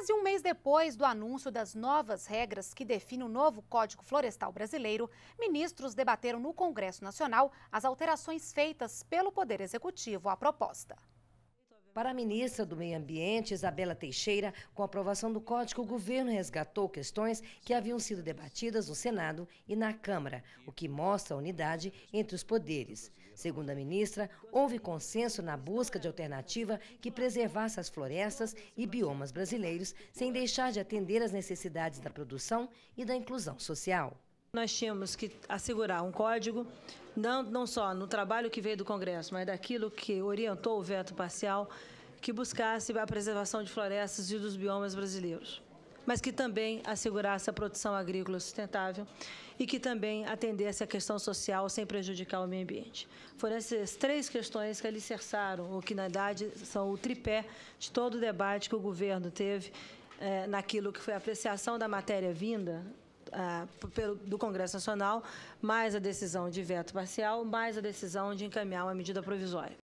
Quase um mês depois do anúncio das novas regras que definem o novo Código Florestal Brasileiro, ministros debateram no Congresso Nacional as alterações feitas pelo Poder Executivo à proposta. Para a ministra do Meio Ambiente, Isabela Teixeira, com a aprovação do código, o governo resgatou questões que haviam sido debatidas no Senado e na Câmara, o que mostra a unidade entre os poderes. Segundo a ministra, houve consenso na busca de alternativa que preservasse as florestas e biomas brasileiros, sem deixar de atender às necessidades da produção e da inclusão social. Nós tínhamos que assegurar um código, não, não só no trabalho que veio do Congresso, mas daquilo que orientou o veto parcial, que buscasse a preservação de florestas e dos biomas brasileiros, mas que também assegurasse a produção agrícola sustentável e que também atendesse à questão social sem prejudicar o meio ambiente. Foram essas três questões que alicerçaram, ou que, na verdade, são o tripé de todo o debate que o governo teve eh, naquilo que foi a apreciação da matéria vinda pelo, do Congresso Nacional, mais a decisão de veto parcial, mais a decisão de encaminhar uma medida provisória.